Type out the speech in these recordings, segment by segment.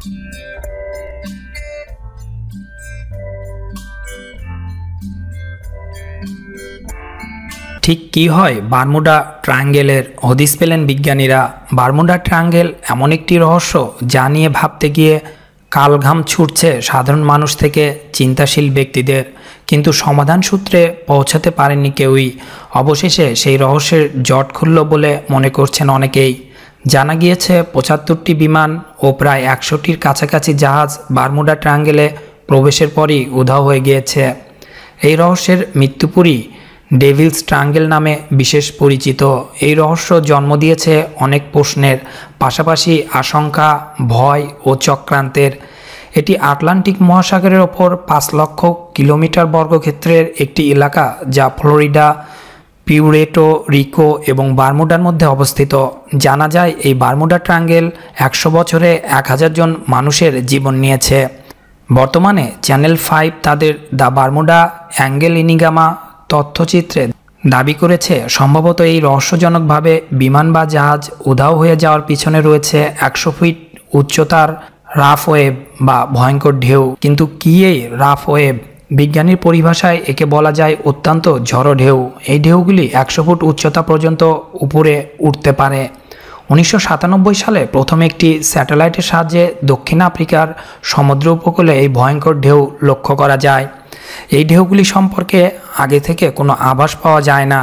ঠিক কি হয় বারমুডা ট্রায়াঙ্গেলের হদিস পেলেন বিজ্ঞানীরা বারমুডা ট্রায়াঙ্গেল এমন একটি রহস্য যা নিয়ে ভাবতে গিয়ে কালঘাম ছুটছে সাধারণ মানুষ থেকে চিন্তাশীল ব্যক্তিদের কিন্তু সমাধান সূত্রে পৌঁছাতে পারেনি কেউই অবশেষে সেই রহস্যের জট খুলল বলে মনে করছেন অনেকেই জানা গিয়েছে পঁচাত্তরটি বিমান ও প্রায় একশোটির কাছাকাছি জাহাজ বারমুডা ট্রাঙ্গেলে প্রবেশের পরই উধাও হয়ে গিয়েছে এই রহস্যের মৃত্যুপুরি ডেভিলস ট্রাঙ্গেল নামে বিশেষ পরিচিত এই রহস্য জন্ম দিয়েছে অনেক প্রশ্নের পাশাপাশি আশঙ্কা ভয় ও চক্রান্তের এটি আটলান্টিক মহাসাগরের ওপর পাঁচ লক্ষ কিলোমিটার বর্গক্ষেত্রের একটি এলাকা যা ফ্লোরিডা পিউরেটো রিকো এবং বারমুডার মধ্যে অবস্থিত জানা যায় এই বারমুডা ট্রাঙ্গেল একশো বছরে এক হাজার জন মানুষের জীবন নিয়েছে বর্তমানে চ্যানেল ফাইভ তাদের দ্য বারমুডা অ্যাঙ্গেল ইনিগামা তথ্যচিত্রে দাবি করেছে সম্ভবত এই রহস্যজনকভাবে বিমান বা জাহাজ উধাও হয়ে যাওয়ার পিছনে রয়েছে একশো ফিট উচ্চতার রাফ ওয়েব বা ভয়ঙ্কর ঢেউ কিন্তু কি এই রাফ ওয়েব বিজ্ঞানীর পরিভাষায় একে বলা যায় অত্যন্ত ঝড়ো ঢেউ এই ঢেউগুলি একশো ফুট উচ্চতা পর্যন্ত উপরে উঠতে পারে উনিশশো সালে প্রথম একটি স্যাটেলাইটের সাহায্যে দক্ষিণ আফ্রিকার সমুদ্র উপকূলে এই ভয়ঙ্কর ঢেউ লক্ষ্য করা যায় এই ঢেউগুলি সম্পর্কে আগে থেকে কোনো আভাস পাওয়া যায় না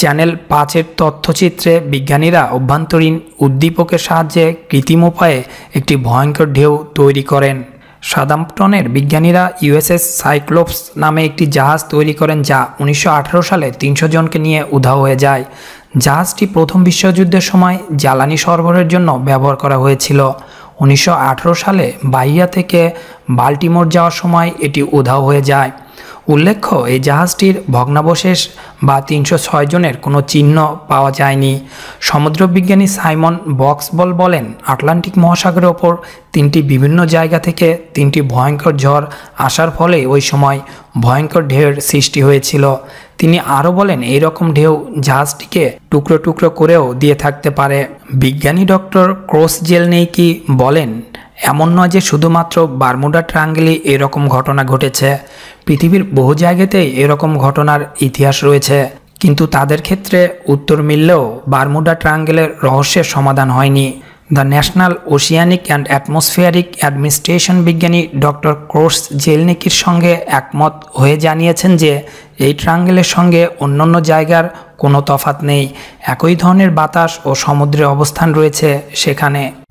চ্যানেল পাঁচের তথ্যচিত্রে বিজ্ঞানীরা অভ্যন্তরীণ উদ্দীপকের সাহায্যে কৃত্রিম উপায়ে একটি ভয়ঙ্কর ঢেউ তৈরি করেন সাদাম্পটনের বিজ্ঞানীরা ইউএসএস সাইক্লোপস নামে একটি জাহাজ তৈরি করেন যা উনিশশো সালে তিনশো জনকে নিয়ে উধাও হয়ে যায় জাহাজটি প্রথম বিশ্বযুদ্ধের সময় জ্বালানি সরবরাহের জন্য ব্যবহার করা হয়েছিল উনিশশো সালে বাইয়া থেকে বাল্টিমোর যাওয়ার সময় এটি উধাও হয়ে যায় উল্লেখ্য এই জাহাজটির ভগ্নাবশেষ বা তিনশো জনের কোনো চিহ্ন পাওয়া যায়নি সমুদ্রবিজ্ঞানী সাইমন বক্সবল বলেন আটলান্টিক মহাসাগরের ওপর তিনটি বিভিন্ন জায়গা থেকে তিনটি ভয়ঙ্কর ঝড় আসার ফলে ওই সময় ভয়ঙ্কর ঢেউয়ের সৃষ্টি হয়েছিল তিনি আরও বলেন এই রকম ঢেউ জাহাজটিকে টুকরো টুকরো করেও দিয়ে থাকতে পারে বিজ্ঞানী ডক্টর ক্রোস কি বলেন এমন নয় যে শুধুমাত্র বারমুডা ট্রাঙ্গেলে এরকম ঘটনা ঘটেছে পৃথিবীর বহু জায়গাতেই এরকম ঘটনার ইতিহাস রয়েছে কিন্তু তাদের ক্ষেত্রে উত্তর মিললেও বারমুডা ট্রাঙ্গেলের রহস্যের সমাধান হয়নি the national oceanic and atmospheric administration বিজ্ঞানী ডক্টর ক্রোস জেলনিকির সঙ্গে একমত হয়ে জানিয়েছেন যে এই ট্রাঙ্গেলের সঙ্গে অন্যান্য জায়গার কোনো তফাত নেই একই ধরনের বাতাস ও সমুদ্রে অবস্থান রয়েছে সেখানে